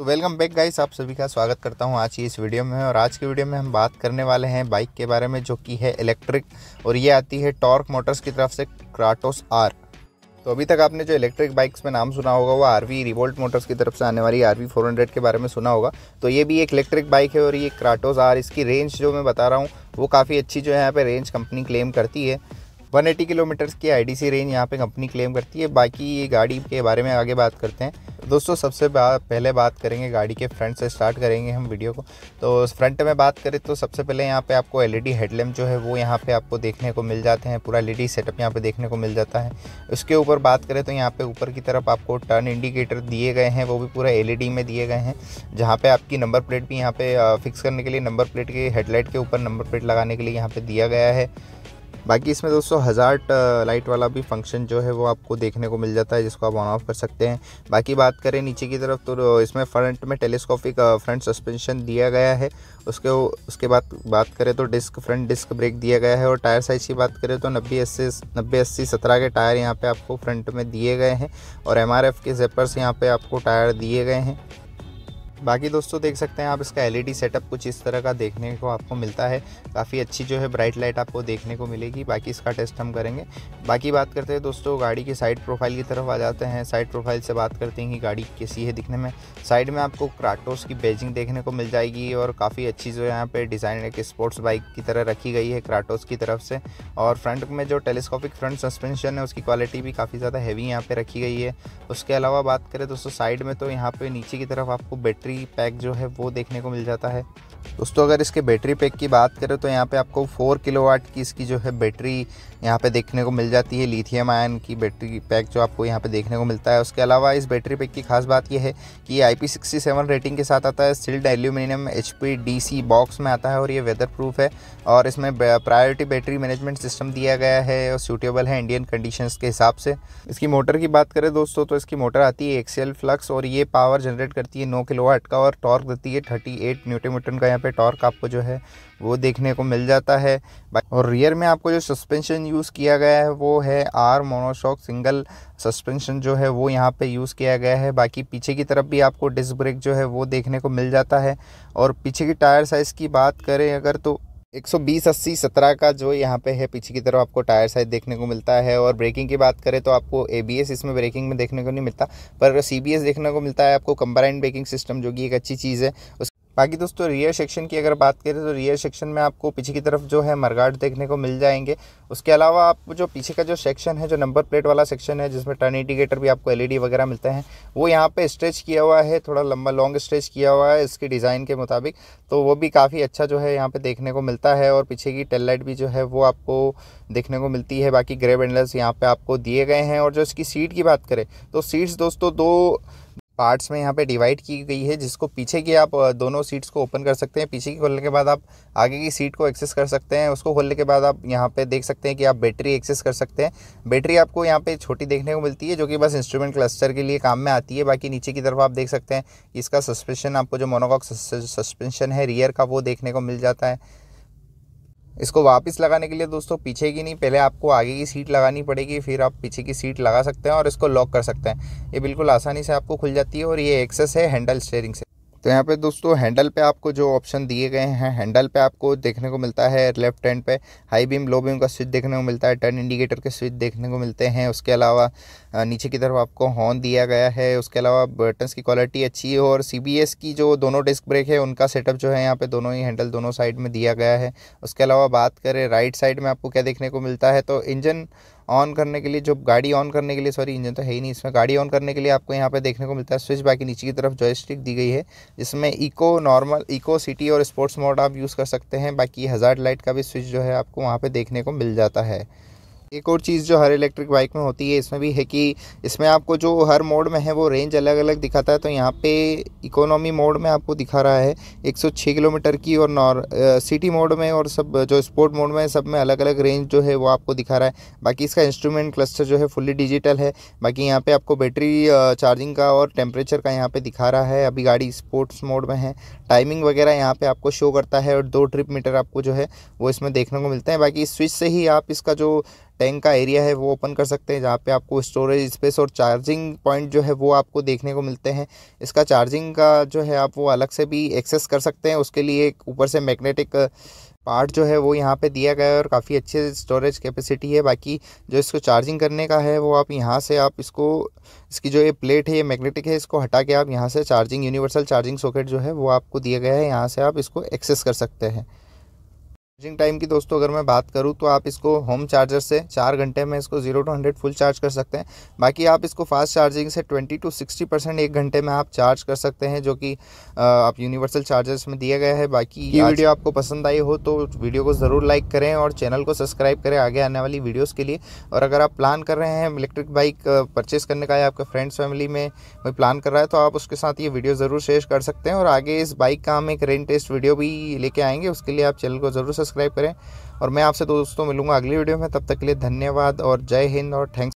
तो welcome back guys आप सभी का स्वागत करता हूं आज की इस वीडियो में और आज की वीडियो में हम बात करने वाले हैं बाइक के बारे में जो कि है इलेक्ट्रिक और ये आती है टॉर्क मोटर्स की तरफ से क्राटोस आर तो अभी तक आपने जो इलेक्ट्रिक बाइक्स में नाम सुना होगा वो आर वी रिवोल्ट मोटर्स की तरफ से आने वाली आर वी फोर हंड्रेड के बारे में सुना होगा तो ये भी एक इलेक्ट्रिक बाइक है और ये क्राटोस आर इसकी रेंज जो मैं बता रहा हूँ वो काफ़ी अच्छी जो है यहाँ पर रेंज कंपनी क्लेम करती है 180 किलोमीटर्स की सी रेंज यहाँ पे कंपनी क्लेम करती है बाकी ये गाड़ी के बारे में आगे बात करते हैं दोस्तों सबसे पहले बात करेंगे गाड़ी के फ्रंट से स्टार्ट करेंगे हम वीडियो को तो फ्रंट में बात करें तो सबसे पहले यहाँ पे आपको एलईडी हेडलैम्प e जो है वो यहाँ पे आपको देखने को मिल जाते हैं पूरा एलईडी सेटअप e यहाँ पे देखने को मिल जाता है उसके ऊपर बात करें तो यहाँ पे ऊपर की तरफ आपको टर्न इंडिकेटर दिए गए हैं वो भी पूरा एल e में दिए गए हैं जहाँ पर आपकी नंबर प्लेट भी यहाँ पर फिक्स करने के लिए नंबर प्लेट के हेडलाइट के ऊपर नंबर प्लेट लगाने के लिए यहाँ पर दिया गया है बाकी इसमें दोस्तों हज़ार लाइट वाला भी फंक्शन जो है वो आपको देखने को मिल जाता है जिसको आप ऑन ऑफ कर सकते हैं बाकी बात करें नीचे की तरफ तो इसमें फ्रंट में टेलीस्कोपिक फ्रंट सस्पेंशन दिया गया है उसके उसके बाद बात करें तो डिस्क फ्रंट डिस्क ब्रेक दिया गया है और टायर साइज़ की बात करें तो नब्बे अस्सी नब्बे अस्सी सत्रह के टायर यहाँ पर आपको फ्रंट में दिए गए हैं और एम के जेपर्स यहाँ पर आपको टायर दिए गए हैं बाकी दोस्तों देख सकते हैं आप इसका एलईडी सेटअप e कुछ इस तरह का देखने को आपको मिलता है काफ़ी अच्छी जो है ब्राइट लाइट आपको देखने को मिलेगी बाकी इसका टेस्ट हम करेंगे बाकी बात करते हैं दोस्तों गाड़ी के साइड प्रोफाइल की तरफ आ जाते हैं साइड प्रोफाइल से बात करते हैं कि गाड़ी कैसी है दिखने में साइड में आपको क्राटोस की बेजिंग देखने को मिल जाएगी और काफ़ी अच्छी जो है यहाँ पर डिज़ाइन एक स्पोर्ट्स बाइक की तरह रखी गई है क्राटोस की तरफ से और फ्रंट में जो टेलीस्कोपिक फ्रंट सस्पेंशन है उसकी क्वालिटी भी काफ़ी ज़्यादा हैवी यहाँ पर रखी गई है उसके अलावा बात करें दोस्तों साइड में तो यहाँ पर नीचे की तरफ आपको बैटरी बैटरी पैक जो है वो देखने को मिल जाता है दोस्तों अगर इसके बैटरी पैक की बात करें तो यहाँ पे आपको 4 किलोवाट की इसकी जो है बैटरी यहाँ पे देखने को मिल जाती है लिथियम आयन की बैटरी पैक जो आपको यहाँ पे देखने को मिलता है उसके अलावा इस बैटरी पैक की खास बात यह है कि ये आई रेटिंग के साथ आता है sealed aluminium H P box में आता है और ये वेदर प्रूफ है और इसमें प्रायोरिटी बैटरी मैनेजमेंट सिस्टम दिया गया है और सूटेबल है इंडियन कंडीशन के हिसाब से इसकी मोटर की बात करें दोस्तों तो इसकी मोटर आती है एक्सेल फ्लक्स और ये पावर जनरेट करती है नौ किलो स्टार्ट का और टॉर्क देती है एट न्यूटन मीटर का यहाँ पे टॉर्क आपको जो है वो देखने को मिल जाता है और रियर में आपको जो सस्पेंशन यूज़ किया गया है वो है आर मोनोशॉक सिंगल सस्पेंशन जो है वो यहाँ पे यूज़ किया गया है बाकी पीछे की तरफ भी आपको डिस्क ब्रेक जो है वो देखने को मिल जाता है और पीछे की टायर साइज़ की बात करें अगर तो एक सौ बीस अस्सी सत्रह का जो यहाँ पे है पीछे की तरफ आपको टायर साइज देखने को मिलता है और ब्रेकिंग की बात करें तो आपको ए बी एस इसमें ब्रेकिंग में देखने को नहीं मिलता पर सी बी एस देखने को मिलता है आपको कंबाइंड ब्रेकिंग सिस्टम जो कि एक अच्छी चीज़ है उस बाकी दोस्तों रियर सेक्शन की अगर बात करें तो रियर सेक्शन में आपको पीछे की तरफ जो है मरगाट देखने को मिल जाएंगे उसके अलावा आपको जो पीछे का जो सेक्शन है जो नंबर प्लेट वाला सेक्शन है जिसमें टर्न इंडिकेटर भी आपको एलईडी e वगैरह मिलते हैं वो यहाँ पे स्ट्रेच किया हुआ है थोड़ा लंबा लॉन्ग स्ट्रेच किया हुआ है इसके डिज़ाइन के मुताबिक तो वो भी काफ़ी अच्छा जो है यहाँ पे देखने को मिलता है और पीछे की टेल लाइट भी जो है वो आपको देखने को मिलती है बाकी ग्रे बैंडल्स यहाँ पर आपको दिए गए हैं और जो इसकी सीट की बात करें तो सीट्स दोस्तों दो पार्ट्स में यहाँ पे डिवाइड की गई है जिसको पीछे की आप दोनों सीट्स को ओपन कर सकते हैं पीछे की खोलने के बाद आप आगे की सीट को एक्सेस कर सकते हैं उसको खोलने के बाद आप यहाँ पे देख सकते हैं कि आप बैटरी एक्सेस कर सकते हैं बैटरी आपको यहाँ पे छोटी देखने को मिलती है जो कि बस इंस्ट्रूमेंट क्लस्टर के लिए काम में आती है बाकी नीचे की तरफ आप देख सकते हैं इसका सस्पेंशन आपको जो मोनोकॉक सस्पेंशन है रियर का वो देखने को मिल जाता है इसको वापस लगाने के लिए दोस्तों पीछे की नहीं पहले आपको आगे की सीट लगानी पड़ेगी फिर आप पीछे की सीट लगा सकते हैं और इसको लॉक कर सकते हैं ये बिल्कुल आसानी से आपको खुल जाती है और ये एक्सेस है हैंडल स्टेयरिंग से तो यहाँ पे दोस्तों हैंडल पे आपको जो ऑप्शन दिए गए हैं हैंडल पे आपको देखने को मिलता है लेफ्ट हैंड पे हाई बीम लो बीम का स्विच देखने को मिलता है टर्न इंडिकेटर के स्विच देखने को मिलते हैं उसके अलावा नीचे की तरफ आपको हॉर्न दिया गया है उसके अलावा बटन्स की क्वालिटी अच्छी है और सी की जो दोनों डिस्क ब्रेक है उनका सेटअप जो है यहाँ पर दोनों ही हैंडल दोनों साइड में दिया गया है उसके अलावा बात करें राइट साइड में आपको क्या देखने को मिलता है तो इंजन ऑन करने के लिए जो गाड़ी ऑन करने के लिए सॉरी इंजन तो है ही नहीं इसमें गाड़ी ऑन करने के लिए आपको यहाँ पे देखने को मिलता है स्विच बाकी नीचे की तरफ जॉयस्टिक दी गई है जिसमें इको नॉर्मल इको सिटी और स्पोर्ट्स मोड आप यूज़ कर सकते हैं बाकी हज़ार लाइट का भी स्विच जो है आपको वहाँ पर देखने को मिल जाता है एक और चीज़ जो हर इलेक्ट्रिक बाइक में होती है इसमें भी है कि इसमें आपको जो हर मोड में है वो रेंज अलग अलग दिखाता है तो यहाँ पे इकोनॉमी मोड में आपको दिखा रहा है 106 किलोमीटर की और नॉर सिटी मोड में और सब जो स्पोर्ट मोड में सब में अलग अलग रेंज जो है वो आपको दिखा रहा है बाकी इसका इंस्ट्रूमेंट क्लस्टर जो है फुल्ली डिजिटल है बाकी यहाँ पर आपको बैटरी चार्जिंग का और टेम्परेचर का यहाँ पर दिखा रहा है अभी गाड़ी स्पोर्ट्स मोड में है टाइमिंग वगैरह यहाँ पर आपको शो करता है और दो ट्रिप मीटर आपको जो है वो इसमें देखने को मिलते हैं बाकी स्विच से ही आप इसका जो टैंक का एरिया है वो ओपन कर सकते हैं जहाँ पे आपको स्टोरेज स्पेस और चार्जिंग पॉइंट जो है वो आपको देखने को मिलते हैं इसका चार्जिंग का जो है आप वो अलग से भी एक्सेस कर सकते हैं उसके लिए एक ऊपर से मैग्नेटिक पार्ट जो है वो यहाँ पे दिया गया है और काफ़ी अच्छे स्टोरेज कैपेसिटी है बाकी जो इसको चार्जिंग करने का है वो आप यहाँ से आप इसको इसकी जो ये प्लेट है ये मैग्नेटिक है इसको हटा के आप यहाँ से चार्जिंग यूनिवर्सल चार्जिंग सॉकेट जो है वो आपको दिया गया है यहाँ से आप इसको एक्सेस कर सकते हैं चार्जिंग टाइम की दोस्तों अगर मैं बात करूँ तो आप इसको होम चार्जर से चार घंटे में इसको zero to hundred full charge कर सकते हैं बाकी आप इसको फास्ट चार्जिंग से ट्वेंटी टू सिक्सटी परसेंट एक घंटे में आप चार्ज कर सकते हैं जो कि आप यूनिवर्सल चार्जर्स में दिया गया है बाकी ये वीडियो आपको पसंद आई हो तो वीडियो को ज़रूर लाइक करें और चैनल को सब्सक्राइब करें आगे आने वाली वीडियोज़ के लिए और अगर आप प्लान कर रहे हैं इलेक्ट्रिक बाइक परचेज़ करने का या आपके फ्रेंड्स फैमिली में कोई प्लान कर रहा है तो आप उसके साथ ये वीडियो ज़रूर शेयर कर सकते हैं और आगे इस बाइक का हम एक रेन टेस्ट वीडियो भी लेके आएंगे उसके लिए आप चैनल को ज़रूर सब्सक्राइब सब्सक्राइब करें और मैं आपसे दोस्तों मिलूंगा अगली वीडियो में तब तक के लिए धन्यवाद और जय हिंद और थैंक्स